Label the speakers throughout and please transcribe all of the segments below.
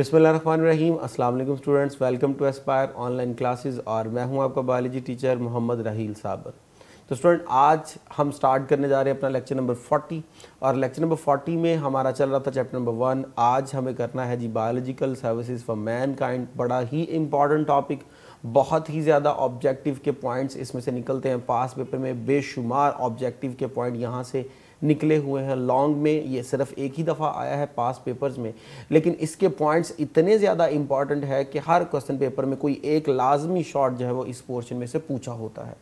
Speaker 1: बिसमीम अल्लाम students welcome to Aspire online classes और मैं हूं आपका बायोलॉजी टीचर मोहम्मद रहील साबर तो स्टूडेंट आज हम स्टार्ट करने जा रहे हैं अपना लेक्चर नंबर 40 और लेक्चर नंबर 40 में हमारा चल रहा था चैप्टर नंबर वन आज हमें करना है जी biological services for mankind बड़ा ही इंपॉर्टेंट टॉपिक बहुत ही ज़्यादा ऑब्जेक्टिव के पॉइंट्स इसमें से निकलते हैं पास पेपर में बेशुमार ऑब्जेक्टिव के पॉइंट यहाँ से निकले हुए हैं लॉन्ग में ये सिर्फ एक ही दफ़ा आया है पास पेपर्स में लेकिन इसके पॉइंट्स इतने ज़्यादा इंपॉर्टेंट है कि हर क्वेश्चन पेपर में कोई एक लाजमी शॉर्ट जो है वो इस पोर्शन में से पूछा होता है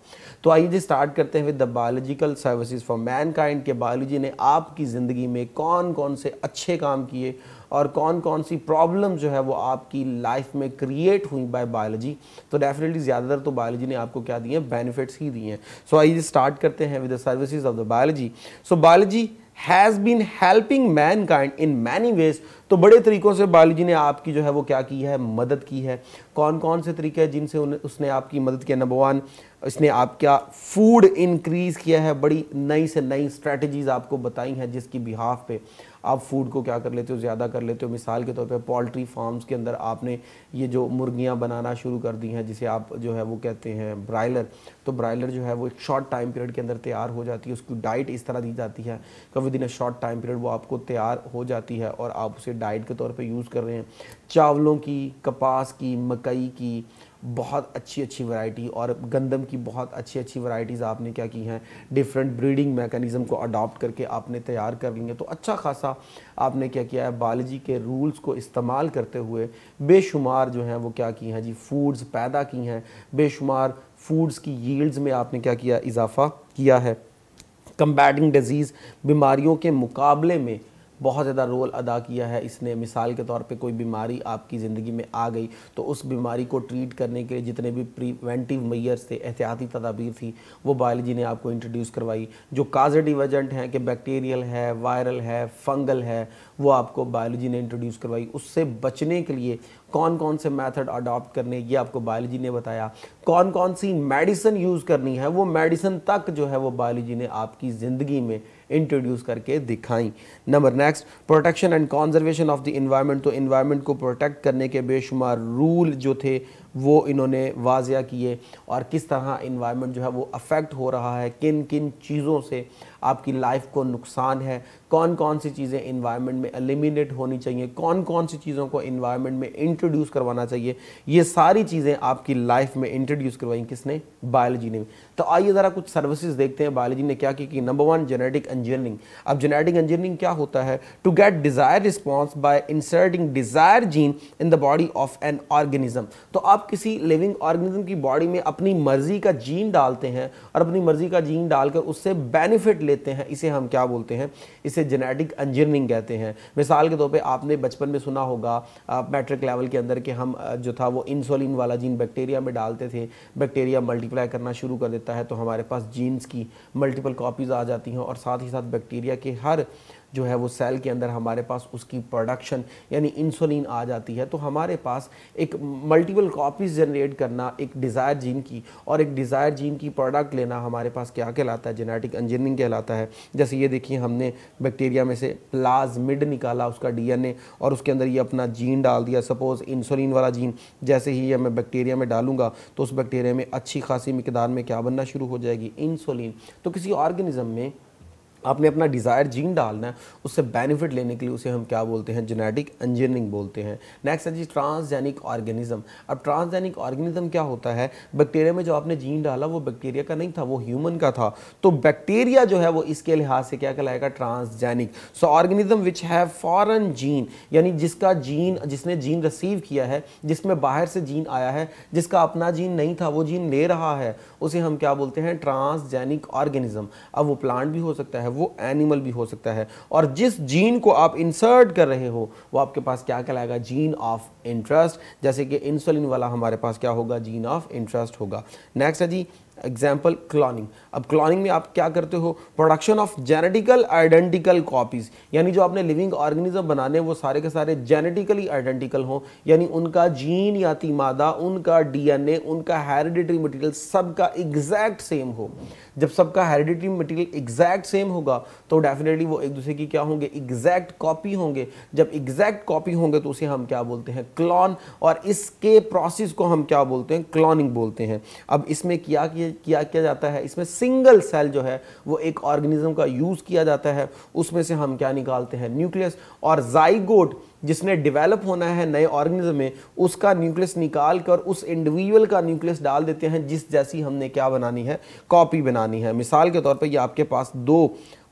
Speaker 1: तो आइए जी स्टार्ट करते हैं with the biological services for mankind के बायोलॉजी ने आपकी ज़िंदगी में कौन कौन से अच्छे काम किए और कौन कौन सी प्रॉब्लम जो है वो आपकी लाइफ में क्रिएट हुई बाय बायोलॉजी तो डेफिनेटली ज़्यादातर तो बायोलॉजी ने आपको क्या दिए बेनिफिट्स ही दिए हैं सो आइए स्टार्ट करते हैं with the services of the biology so biology has been helping mankind in many ways तो बड़े तरीक़ों से बायोलॉजी ने आपकी जो है वो क्या की है मदद की है कौन कौन से तरीके हैं जिनसे उसने आपकी मदद किया नंबर वन इसने आपका फूड इंक्रीज़ किया है बड़ी नई से नई स्ट्रेटजीज़ आपको बताई हैं जिसकी बिहाफ पे आप फूड को क्या कर लेते हो ज़्यादा कर लेते हो मिसाल के तौर पर पोल्ट्री फार्म्स के अंदर आपने ये जो मुर्गियाँ बनाना शुरू कर दी हैं जिसे आप जो है वो कहते हैं ब्रायलर तो ब्रायलर जो है वो एक शॉर्ट टाइम पीरियड के अंदर तैयार हो जाती है उसकी डाइट इस तरह दी जाती है कि within a short time period वो आपको तैयार हो जाती है और आप उसे डाइट के तौर पर यूज़ कर रहे हैं चावलों की कपास की मकई की बहुत अच्छी अच्छी वैरायटी और गंदम की बहुत अच्छी अच्छी वैरायटीज़ आपने क्या की हैं डिफरेंट ब्रीडिंग मेकनिज़म को अडॉप्ट करके आपने तैयार कर लेंगे तो अच्छा खासा आपने क्या किया है बायोलॉजी के रूल्स को इस्तेमाल करते हुए बेशुमार जो हैं वो क्या की हैं जी फूड्स पैदा की हैं बेशुमार फूड्स की यील्ड्स में आपने क्या किया इजाफा किया है कंबैटिंग डिजीज़ बीमारियों के मुकाबले में बहुत ज़्यादा रोल अदा किया है इसने मिसाल के तौर पे कोई बीमारी आपकी ज़िंदगी में आ गई तो उस बीमारी को ट्रीट करने के लिए जितने भी प्रिवेंटिव मैयर्स थे एहतियाती तदाबीर थी वो बायोलॉजी ने आपको इंट्रोड्यूस करवाई जो काजटिव एजेंट हैं कि बैक्टीरियल है वायरल है फंगल है वो आपको बायोलॉजी ने इंट्रोड्यूस करवाई उससे बचने के लिए कौन कौन से मैथड अडॉप्ट करने ये आपको बायोलॉजी ने बताया कौन कौन सी मेडिसिन यूज़ करनी है वो मेडिसिन तक जो है वो बायोलॉजी ने आपकी ज़िंदगी में इंट्रोड्यूस करके दिखाई number next protection and conservation of the environment तो इन्वायरमेंट को प्रोटेक्ट करने के बेशुमार रूल जो थे वो इन्होंने वाजिया किए और किस तरह इन्वायरमेंट जो है वो अफेक्ट हो रहा है किन किन चीज़ों से आपकी लाइफ को नुकसान है कौन कौन सी चीज़ें इन्वायरमेंट में एलिमिनेट होनी चाहिए कौन कौन सी चीज़ों को इन्वायरमेंट में इंट्रोड्यूस करवाना चाहिए ये सारी चीज़ें आपकी लाइफ में इंट्रोड्यूस करवाई किसने बायोलॉजी ने तो आइए ज़रा कुछ सर्विसेज देखते हैं बायोलॉजी ने क्या की कि नंबर वन जेनेटिक इंजीनियरिंग अब जेनेटिक इंजीनियरिंग क्या होता है to get desire response by inserting desire gene in the body of an organism तो आप किसी लिविंग ऑर्गेनिज्म की बॉडी में अपनी मर्जी का जीन डालते हैं और अपनी मर्जी का जीन डालकर उससे बेनिफिट लेते हैं इसे हम क्या बोलते हैं इसे जेनेटिक इंजीनियरिंग कहते हैं मिसाल के तौर पर आपने बचपन में सुना होगा मैट्रिक लेवल के अंदर कि हम जो था वो इंसुलिन वाला जीन बैक्टीरिया में डालते थे बैक्टीरिया मल्टीप्लाई करना शुरू कर देता है तो हमारे पास जीन्स की मल्टीपल कॉपीज़ आ जाती हैं और साथ ही साथ बैक्टीरिया के हर जो है वो सेल के अंदर हमारे पास उसकी प्रोडक्शन यानी इंसुलिन आ जाती है तो हमारे पास एक मल्टीपल कॉपीज जनरेट करना एक डिज़ायर जीन की और एक डिज़ायर जीन की प्रोडक्ट लेना हमारे पास क्या कहलाता है जेनेटिक इंजीनियरिंग कहलाता है जैसे ये देखिए हमने बैक्टीरिया में से प्लाजमिड निकाला उसका डी और उसके अंदर ये अपना जीन डाल दिया सपोज़ इंसुलिन वाला जीन जैसे ही मैं बैक्टीरिया में डालूंगा तो उस बैक्टीरिया में अच्छी खासी मकदार में क्या बनना शुरू हो जाएगी इंसुलिन तो किसी ऑर्गेनिज्म में आपने अपना डिज़ायर जीन डालना है उससे बेनिफिट लेने के लिए उसे हम क्या बोलते हैं जेनेटिक इंजीनियरिंग बोलते हैं नेक्स्ट है जी ट्रांसजेनिक ऑर्गेनिज्म अब ट्रांसजेनिक ऑर्गेनिज्म क्या होता है बैक्टीरिया में जो आपने जीन डाला वो बैक्टीरिया का नहीं था वो ह्यूमन का था तो बैक्टीरिया जो है वो इसके लिहाज से क्या कहलाएगा transgenic so organism which have foreign gene यानी जिसका जीन जिसने जीन रिसीव किया है जिसमें बाहर से जीन आया है जिसका अपना जीन नहीं था वो जीन ले रहा है उसे हम क्या बोलते हैं ट्रांसजेनिक ऑर्गेनिज्म अब वो प्लांट भी हो सकता है वो एनिमल भी हो सकता है और जिस जीन को आप इंसर्ट कर रहे हो वो आपके पास क्या कहलाएगा जीन ऑफ इंटरेस्ट जैसे कि इंसुलिन वाला हमारे पास क्या होगा जीन ऑफ इंटरेस्ट होगा नेक्स्ट है जी एग्जाम्पल क्लॉनिंग अब क्लॉनिंग में आप क्या करते हो production of genetical identical copies यानी जो आपने लिविंग ऑर्गेनिज्म बनाने वो सारे के सारे जेनेटिकली आइडेंटिकल हो यानी उनका जीन या तीमादा उनका डीएनए उनका हेरिडिटरी मटेरियल सबका एग्जैक्ट सेम हो जब सबका हेरिडिटरी मटेरियल एग्जैक्ट सेम होगा तो डेफिनेटली वो एक दूसरे की क्या होंगे एग्जैक्ट कॉपी होंगे जब एग्जैक्ट कॉपी होंगे तो उसे हम क्या बोलते हैं क्लॉन और इसके प्रोसेस को हम क्या बोलते हैं क्लॉनिंग बोलते हैं अब इसमें क्या किया किया किया किया जाता है इसमें सिंगल सेल जो है वो एक ऑर्गेनिज्म का यूज़ किया जाता है उसमें से हम क्या निकालते हैं न्यूक्लियस और जाइगोट जिसने डेवलप होना है नए ऑर्गेनिज्म में उसका न्यूक्लियस निकाल कर उस इंडिविजुअल का न्यूक्लियस डाल देते हैं जिस जैसी हमने क्या बनानी है कॉपी बनानी है मिसाल के तौर पर ये आपके पास दो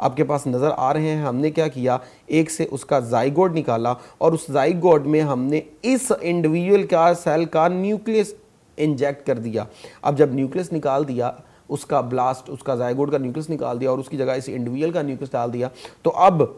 Speaker 1: आपके पास नज़र आ रहे हैं हमने क्या किया एक से उसका जाइगोड निकाला और उस जाइगोड में हमने इस इंडिविजुअल का सेल का न्यूक्लियस इंजेक्ट कर दिया अब जब न्यूक्लियस निकाल दिया उसका ब्लास्ट उसका जायगोड का न्यूक्लियस निकाल दिया और उसकी जगह इस इंडिविजुअल का न्यूक्लियस डाल दिया तो अब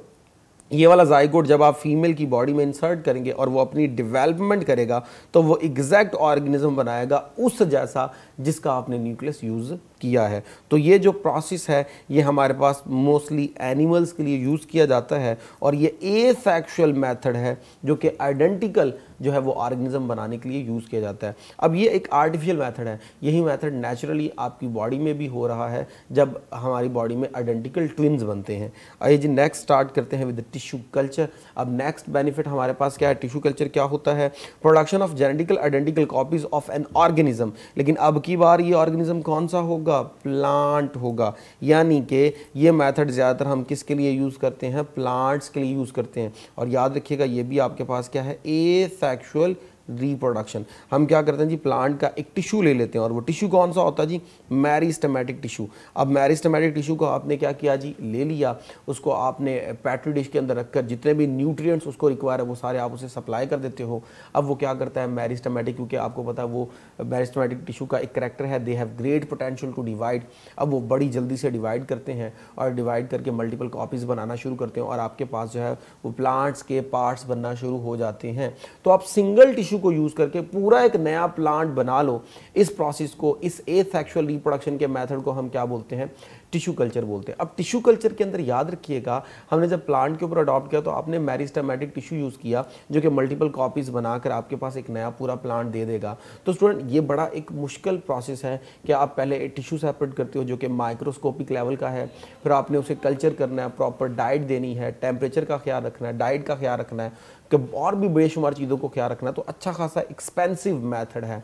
Speaker 1: ये वाला जायगोड जब आप फीमेल की बॉडी में इंसर्ट करेंगे और वो अपनी डेवलपमेंट करेगा तो वो एग्जैक्ट ऑर्गेनिज्म बनाएगा उस जैसा जिसका आपने न्यूक्लियस यूज़ किया है तो ये जो प्रोसेस है ये हमारे पास मोस्टली एनिमल्स के लिए यूज़ किया जाता है और ये ए मेथड मैथड है जो कि आइडेंटिकल जो है वो ऑर्गेनिज्म बनाने के लिए यूज़ किया जाता है अब ये एक आर्टिफिशियल मैथड है यही मैथड नेचुरली आपकी बॉडी में भी हो रहा है जब हमारी बॉडी में आइडेंटिकल ट्विन्स बनते हैं आइए जी नेक्स्ट स्टार्ट करते हैं विद टिश्यू कल्चर अब नेक्स्ट बेनिफिट हमारे पास क्या है टिश्यू कल्चर क्या होता है production of genetical identical copies of an organism लेकिन अब की बार ये ऑर्गेनिज्म कौन सा होगा प्लांट होगा यानी कि ये मैथड ज़्यादातर हम किसके लिए यूज़ करते हैं प्लांट्स के लिए यूज़ करते हैं और याद रखिएगा ये भी आपके पास क्या है ए Actual. रिप्रोडक्शन हम क्या करते हैं जी प्लांट का एक टिश्यू ले लेते हैं और वो टिश्यू कौन सा होता है जी मैरिस्टमेटिक टिश्यू अब मैरिस्टमेटिक टिश्यू को आपने क्या किया जी ले लिया उसको आपने पैट्री डिश के अंदर रखकर जितने भी न्यूट्रिएंट्स उसको रिक्वायर है वो सारे आप उसे सप्लाई कर देते हो अब वो क्या करता है मैरिस्टमेटिक क्योंकि आपको पता है वो मैरिस्टमेटिक टिश्यू का एक करेक्टर है they have great potential to divide अब वो बड़ी जल्दी से डिवाइड करते हैं और डिवाइड करके मल्टीपल कॉपीज़ बनाना शुरू करते हैं और आपके पास जो है वो प्लांट्स के पार्ट्स बनना शुरू हो जाते हैं तो आप सिंगल टिश्यू टिश्यू को यूज़ करके पूरा एक नया प्लांट बना लो इस प्रोसेस को इस ए सेक्शुअल रिप्रोडक्शन के मैथड को हम क्या बोलते हैं टिश्यू कल्चर बोलते हैं अब टिश्यू कल्चर के अंदर याद रखिएगा हमने जब प्लांट के ऊपर अडॉप्ट किया तो आपने मैरिस्टमेटिक टिश्यू यूज़ किया जो कि मल्टीपल कॉपीज़ बनाकर आपके पास एक नया पूरा प्लांट दे देगा तो स्टूडेंट ये बड़ा एक मुश्किल प्रोसेस है कि आप पहले टिश्यू सेपरेट करते हो जो कि माइक्रोस्कोपिक लेवल का है फिर आपने उसे कल्चर करना है प्रॉपर डाइट देनी है टेम्परेचर का ख्याल रखना है डाइट का ख्याल रखना है कि और भी बेशुमार चीज़ों को ख्याल रखना है तो अच्छा खासा एक्सपेंसिव मैथड है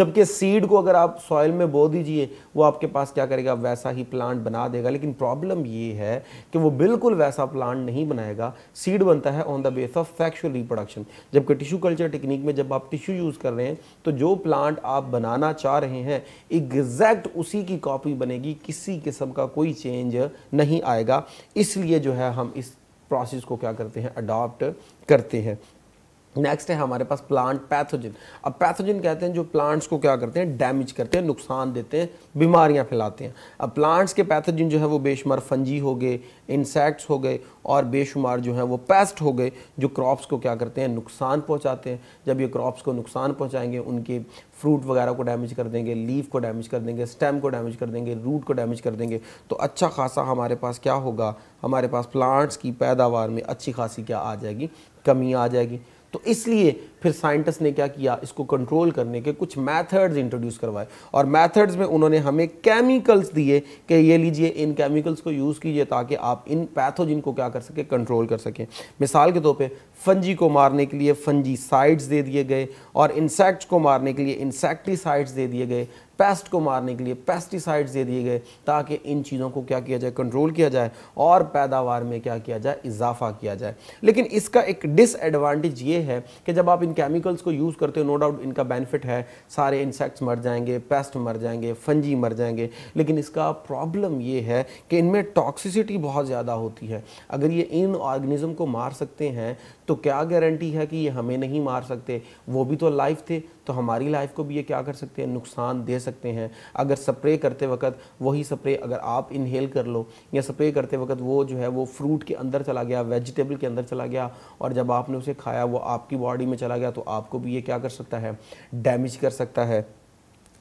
Speaker 1: जबकि सीड को अगर आप सॉइल में बो दीजिए वो आपके पास क्या करेगा वैसा ही प्लांट बना देगा लेकिन प्रॉब्लम ये है कि वो बिल्कुल वैसा प्लांट नहीं बनाएगा सीड बनता है on the base of sexual reproduction जबकि टिश्यू कल्चर टेक्निक में जब आप टिश्यू यूज़ कर रहे हैं तो जो प्लांट आप बनाना चाह रहे हैं एग्जैक्ट उसी की कॉपी बनेगी किसी किस्म का कोई चेंज नहीं आएगा इसलिए जो है हम इस प्रोसेस को क्या करते हैं अडॉप्ट करते हैं नेक्स्ट है हमारे पास प्लांट पैथोजिन अब पैथोजिन कहते हैं जो प्लांट्स को क्या करते हैं डैमेज करते हैं नुकसान देते हैं बीमारियां फैलाते हैं अब प्लांट्स के पैथोजिन जो है वो बेशुमार फंजी हो गए इंसेक्ट्स हो गए और बेशुमार जो है वो पेस्ट हो गए जो क्रॉप्स को क्या करते हैं नुकसान पहुँचाते हैं जब ये क्रॉप्स को नुकसान पहुँचाएंगे उनके फ्रूट वगैरह को डैमेज कर देंगे लीफ को डैमेज कर देंगे स्टेम को डैमेज कर देंगे रूट को डैमेज कर देंगे तो अच्छा खासा हमारे पास क्या होगा हमारे पास प्लांट्स की पैदावार में अच्छी खासी क्या आ जाएगी कमी आ जाएगी तो इसलिए फिर साइंटिस्ट ने क्या किया इसको कंट्रोल करने के कुछ मेथड्स इंट्रोड्यूस करवाए और मेथड्स में उन्होंने हमें केमिकल्स दिए कि ये लीजिए इन केमिकल्स को यूज़ कीजिए ताकि आप इन पैथोजिन को क्या कर सकें कंट्रोल कर सकें मिसाल के तौर पे फंजी को मारने के लिए फंजी साइड्स दे दिए गए और इंसेक्ट्स को मारने के लिए इंसेक्टीसाइड्स दे दिए गए पेस्ट को मारने के लिए पेस्टिसाइड्स दे दिए गए ताकि इन चीज़ों को क्या किया जाए कंट्रोल किया जाए और पैदावार में क्या किया जाए इजाफा किया जाए लेकिन इसका एक डिसएडवांटेज ये है कि जब आप इन केमिकल्स को यूज़ करते हो नो डाउट इनका बेनिफिट है सारे इंसेक्ट्स मर जाएंगे पेस्ट मर जाएंगे फंजी मर जाएंगे लेकिन इसका प्रॉब्लम ये है कि इनमें टॉक्सिसिटी बहुत ज़्यादा होती है अगर ये इन ऑर्गेनिज्म को मार सकते हैं तो क्या गारंटी है कि ये हमें नहीं मार सकते वो भी तो लाइफ थे तो हमारी लाइफ को भी ये क्या कर सकते हैं नुकसान दे सकते हैं अगर स्प्रे करते वक्त वही स्प्रे अगर आप इनहेल कर लो या स्प्रे करते वक्त वो जो है वो फ्रूट के अंदर चला गया वेजिटेबल के अंदर चला गया और जब आपने उसे खाया वो आपकी बॉडी में चला गया तो आपको भी ये क्या कर सकता है डैमेज कर सकता है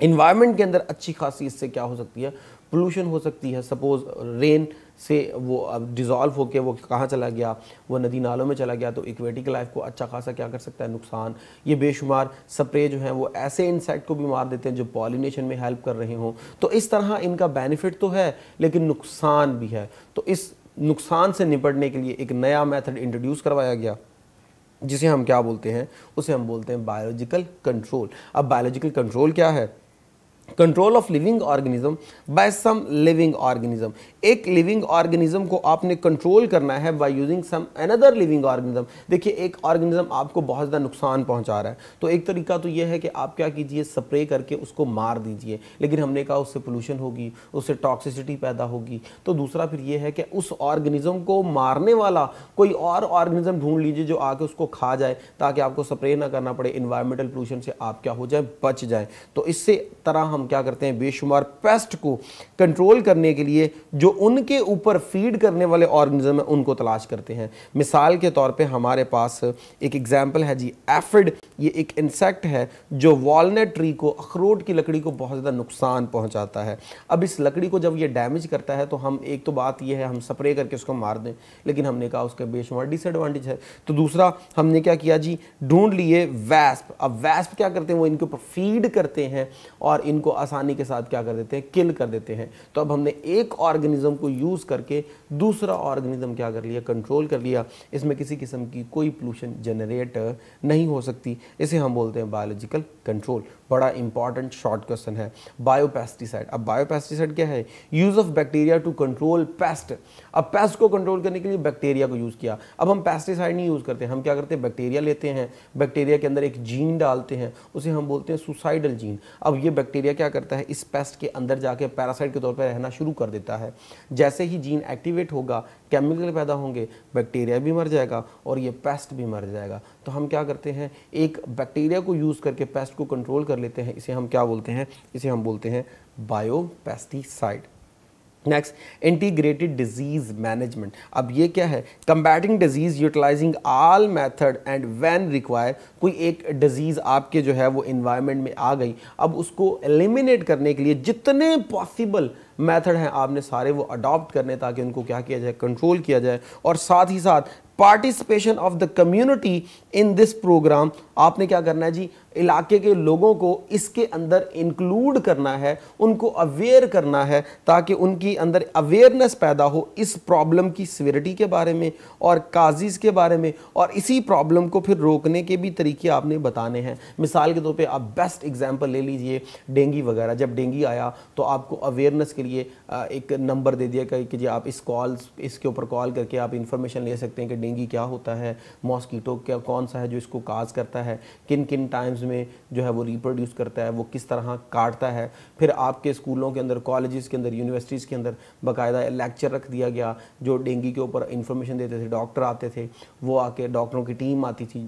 Speaker 1: इन्वायरमेंट के अंदर अच्छी खासी इससे क्या हो सकती है पोल्यूशन हो सकती है सपोज़ रेन से वो अब डिज़ोल्व होकर वो कहाँ चला गया वो नदी नालों में चला गया तो इक्वेटिक लाइफ को अच्छा खासा क्या कर सकता है नुकसान ये बेशुमार स्प्रे जो हैं वो ऐसे इंसेक्ट को भी मार देते हैं जो पॉलिनेशन में हेल्प कर रहे हों तो इस तरह इनका बेनिफिट तो है लेकिन नुकसान भी है तो इस नुकसान से निपटने के लिए एक नया मेथड इंट्रोड्यूस करवाया गया जिसे हम क्या बोलते हैं उसे हम बोलते हैं बायोलॉजिकल कंट्रोल अब बायोलॉजिकल कंट्रोल क्या है control of living organism by some living organism एक लिविंग ऑर्गेनिज्म को आपने कंट्रोल करना है by using some another living organism देखिए एक ऑर्गेनिज्म आपको बहुत ज़्यादा नुकसान पहुंचा रहा है तो एक तरीका तो यह है कि आप क्या कीजिए स्प्रे करके उसको मार दीजिए लेकिन हमने कहा उससे पोल्यूशन होगी उससे टॉक्सिसिटी पैदा होगी तो दूसरा फिर यह है कि उस ऑर्गेनिज्म को मारने वाला कोई और ऑर्गेनिज्म ढूंढ लीजिए जो आके उसको खा जाए ताकि आपको स्प्रे ना करना पड़े इन्वायरमेंटल पोल्यूशन से आप क्या हो जाए बच जाए तो इससे तरह हम हम क्या करते हैं बेशुमार पेस्ट को कंट्रोल करने के लिए जो उनके ऊपर फीड करने वाले ऑर्गेनिज्म हैं उनको तलाश करते हैं मिसाल के तौर पे हमारे पास एक एग्जाम्पल है जी एफिड ये एक इंसेक्ट है जो वॉलनट ट्री को अखरोट की लकड़ी को बहुत ज़्यादा नुकसान पहुंचाता है अब इस लकड़ी को जब ये डैमेज करता है तो हम एक तो बात यह है हम स्प्रे करके उसको मार दें लेकिन हमने कहा उसका बेशुमार डिसएडवांटेज है तो दूसरा हमने क्या किया जी ढूंढ लिए वैस्प अब वैस्प क्या करते हैं वो इनके ऊपर फीड करते हैं और इनको आसानी के साथ क्या कर देते हैं किल कर देते हैं तो अब हमने एक ऑर्गेनिज्म को यूज़ करके दूसरा ऑर्गेनिज्म क्या कर लिया कंट्रोल कर लिया इसमें किसी किस्म की कोई पोल्यूशन जनरेट नहीं हो सकती इसे हम बोलते हैं बायोलॉजिकल कंट्रोल बड़ा इंपॉर्टेंट शॉर्ट क्वेश्चन है बायोपेस्टिसाइड अब बायोपेस्टिसाइड क्या है use of bacteria to control pest अब पेस्ट को कंट्रोल करने के लिए बैक्टीरिया को यूज़ किया अब हम पेस्टिसाइड नहीं यूज़ करते हम क्या करते हैं बैक्टीरिया लेते हैं बैक्टीरिया के अंदर एक जीन डालते हैं उसे हम बोलते हैं सुसाइडल जीन अब ये बैक्टीरिया क्या करता है इस पेस्ट के अंदर जाके पैरासाइड के तौर पर रहना शुरू कर देता है जैसे ही जीन एक्टिवेट होगा केमिकल पैदा होंगे बैक्टीरिया भी मर जाएगा और ये पेस्ट भी मर जाएगा तो हम क्या करते हैं एक बैक्टीरिया को यूज़ करके पेस्ट को कंट्रोल कर लेते हैं इसे हम क्या बोलते हैं इसे हम बोलते हैं biopesticide next integrated disease management अब ये क्या है combating disease utilising all method and when require कोई एक डिजीज़ आपके जो है वो एनवायरनमेंट में आ गई अब उसको एलिमिनेट करने के लिए जितने पॉसिबल मेथड हैं आपने सारे वो अडॉप्ट करने ताकि उनको क्या किया जाए कंट्रोल किया जाए और साथ ही साथ participation of the community in this programme आपने क्या करना है जी इलाके के लोगों को इसके अंदर इंक्लूड करना है उनको अवेयर करना है ताकि उनकी अंदर अवेयरनेस पैदा हो इस प्रॉब्लम की सिवियरिटी के बारे में और काजीज़ के बारे में और इसी प्रॉब्लम को फिर रोकने के भी तरीके आपने बताने हैं मिसाल के तौर पर आप बेस्ट एग्जाम्पल ले लीजिए डेंगी वगैरह जब डेंगी आया तो आपको अवेयरनेस के लिए एक नंबर दे दिया कि जी आप इस कॉल इसके ऊपर कॉल करके आप इन्फॉर्मेशन ले सकते हैं कि डेंगी क्या होता है मॉस्कीटो क्या कौन सा है जो इसको काज करता है किन किन टाइम्स टाइम्स में जो है वो रिप्रोड्यूस करता है वो किस तरह काटता है फिर आपके स्कूलों के अंदर कॉलेज़ के अंदर यूनिवर्सिटीज़ के अंदर बाकायदा लेक्चर रख दिया गया जो डेंगू के ऊपर इन्फॉर्मेशन देते थे डॉक्टर आते थे वो आके डॉक्टरों की टीम आती थी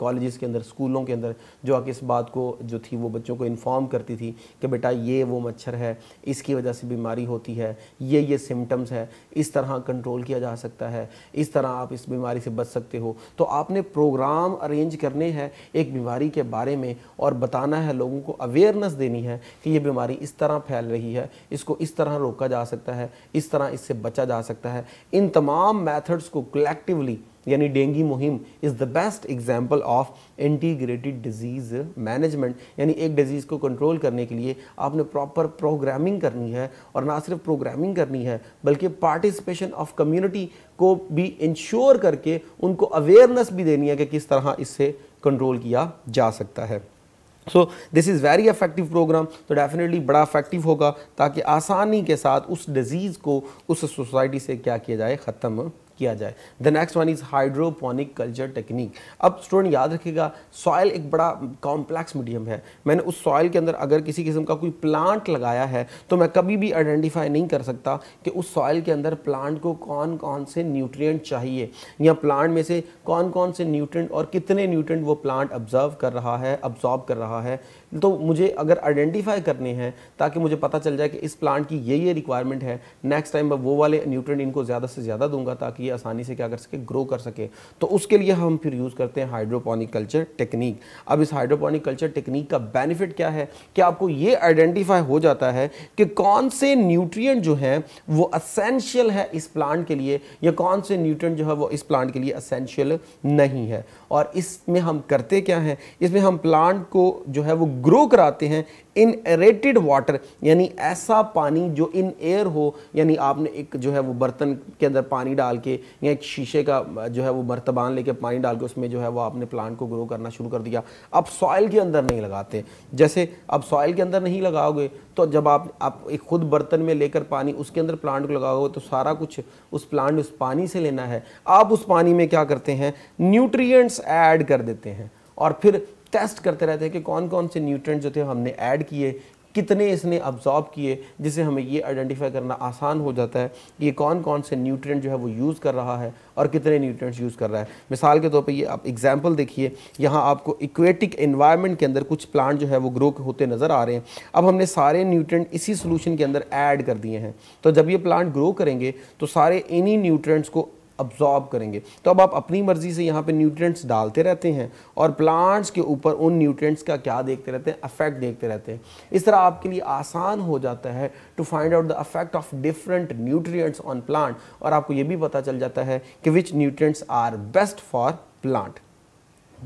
Speaker 1: कॉलेज़ के अंदर स्कूलों के अंदर जो आके इस बात को जो थी वो बच्चों को इन्फॉर्म करती थी कि बेटा ये वो मच्छर है इसकी वजह से बीमारी होती है ये ये सिम्टम्स है इस तरह कंट्रोल किया जा सकता है इस तरह आप इस बीमारी से बच सकते हो तो आपने प्रोग्राम अरेंज करने हैं एक बीमारी के बारे बारे में और बताना है लोगों को अवेयरनेस देनी है कि ये बीमारी इस तरह फैल रही है इसको इस तरह रोका जा सकता है इस तरह इससे बचा जा सकता है इन तमाम मैथड्स को कलेक्टिवली यानी डेंगू मुहिम is the best example of integrated disease management यानी एक डिजीज़ को कंट्रोल करने के लिए आपने प्रॉपर प्रोग्रामिंग करनी है और ना सिर्फ प्रोग्रामिंग करनी है बल्कि पार्टिसिपेशन ऑफ कम्युनिटी को भी इंश्योर करके उनको अवेयरनेस भी देनी है कि किस तरह इससे कंट्रोल किया जा सकता है so this is very effective programme तो डेफिनेटली बड़ा इफेक्टिव होगा ताकि आसानी के साथ उस डिज़ीज़ को उस सोसाइटी से क्या किया जाए ख़त्म किया जाए the next one is hydroponic culture technique अब स्टूडेंट याद रखेगा सॉयल एक बड़ा कॉम्प्लेक्स मीडियम है मैंने उस सॉयल के अंदर अगर किसी किस्म का कोई प्लांट लगाया है तो मैं कभी भी आइडेंटिफाई नहीं कर सकता कि उस सॉयल के अंदर प्लांट को कौन कौन से न्यूट्रिय चाहिए या प्लांट में से कौन कौन से न्यूट्रेंट और कितने न्यूट्रेंट वो प्लांट ऑब्जर्व कर रहा है ऑब्जॉर्ब कर रहा है तो मुझे अगर आइडेंटिफाई करने हैं ताकि मुझे पता चल जाए कि इस प्लांट की ये ये रिक्वायरमेंट है नेक्स्ट टाइम मैं वो वाले न्यूट्रेंट इनको ज़्यादा से ज़्यादा दूंगा ताकि ये आसानी से क्या कर सके ग्रो कर सके तो उसके लिए हम फिर यूज़ करते हैं हाइड्रोपोनिक कल्चर टेक्निक अब इस हाइड्रोपोनिक कल्चर टेक्निक का बेनिफिट क्या है कि आपको ये आइडेंटिफाई हो जाता है कि कौन से न्यूट्रिय जो हैं वो असेंशियल है इस प्लांट के लिए या कौन से न्यूट्रेंट जो है वो इस प्लांट के लिए असेंशियल नहीं है और इसमें हम करते क्या हैं इसमें हम प्लांट को जो है वो ग्रो कराते हैं इन एरेटेड वाटर यानी ऐसा पानी जो इन एयर हो यानी आपने एक जो है वो बर्तन के अंदर पानी डाल के या एक शीशे का जो है वो बर्तबान लेके पानी डाल के उसमें जो है वो आपने प्लांट को ग्रो करना शुरू कर दिया अब सॉइल के अंदर नहीं लगाते जैसे अब सॉइल के अंदर नहीं लगाओगे तो जब आप आप एक खुद बर्तन में लेकर पानी उसके अंदर प्लांट को लगाओगे तो सारा कुछ उस प्लांट उस पानी से लेना है आप उस पानी में क्या करते हैं न्यूट्रियट्स ऐड कर देते हैं और फिर टेस्ट करते रहते हैं कि कौन कौन से न्यूट्रेंट जो थे हमने ऐड किए कितने इसने अब्जॉर्ब किए जिससे हमें ये आइडेंटिफाई करना आसान हो जाता है कि ये कौन कौन से न्यूट्रिएंट जो है वो यूज़ कर रहा है और कितने न्यूट्रिएंट्स यूज़ कर रहा है मिसाल के तौर पे ये आप एग्जांपल देखिए यहाँ आपको इक्वेटिक इन्वायरमेंट के अंदर कुछ प्लांट जो है वो ग्रो होते नज़र आ रहे हैं अब हमने सारे न्यूट्रेंट इसी सोलूशन के अंदर ऐड कर दिए हैं तो जब ये प्लांट ग्रो करेंगे तो सारे इन्हीं न्यूट्रेंट्स को अब्जॉर्ब करेंगे तो अब आप अपनी मर्ज़ी से यहाँ पे न्यूट्रिएंट्स डालते रहते हैं और प्लांट्स के ऊपर उन न्यूट्रिएंट्स का क्या देखते रहते हैं अफेक्ट देखते रहते हैं इस तरह आपके लिए आसान हो जाता है to find out the affect of different nutrients on plant और आपको ये भी पता चल जाता है कि which nutrients are best for plant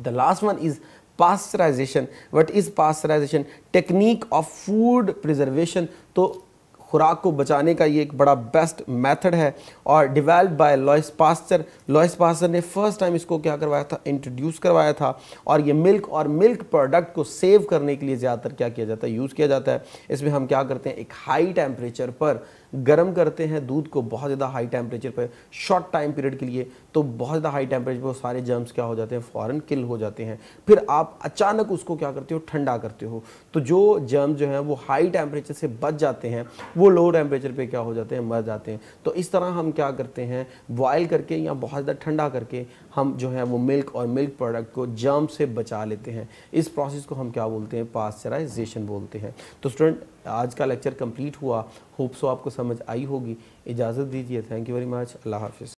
Speaker 1: the last one is pasteurisation what is pasteurisation technique of food preservation तो खुराक को बचाने का ये एक बड़ा बेस्ट मेथड है और develop by Louis Pasteur Louis Pasteur ने फर्स्ट टाइम इसको क्या करवाया था इंट्रोड्यूस करवाया था और ये मिल्क और मिल्क प्रोडक्ट को सेव करने के लिए ज़्यादातर क्या किया जाता है यूज़ किया जाता है इसमें हम क्या करते हैं एक हाई टेम्परेचर पर गर्म करते हैं दूध को बहुत ज़्यादा हाई टेम्परेचर पर शॉर्ट टाइम पीरियड के लिए तो बहुत ज़्यादा हाई टेम्परेचर पर सारे जर्म्स क्या हो जाते हैं फ़ौरन किल हो जाते हैं फिर आप अचानक उसको क्या करते हो ठंडा करते हो तो जो जर्म जो है वो हाई टेम्परेचर से बच जाते हैं वो लो टेम्परेचर पर क्या हो जाते हैं मर जाते हैं तो इस तरह हम क्या करते हैं बॉयल करके या बहुत ज़्यादा ठंडा करके हम जो है वो मिल्क और मिल्क प्रोडक्ट को जर्म से बचा लेते हैं इस प्रोसेस को हम क्या बोलते हैं पास्चराइजेशन बोलते हैं तो स्टूडेंट आज का लेक्चर कंप्लीट हुआ होप सो आपको समझ आई होगी इजाज़त दीजिए थैंक यू वेरी मच अल्लाह हाफिज़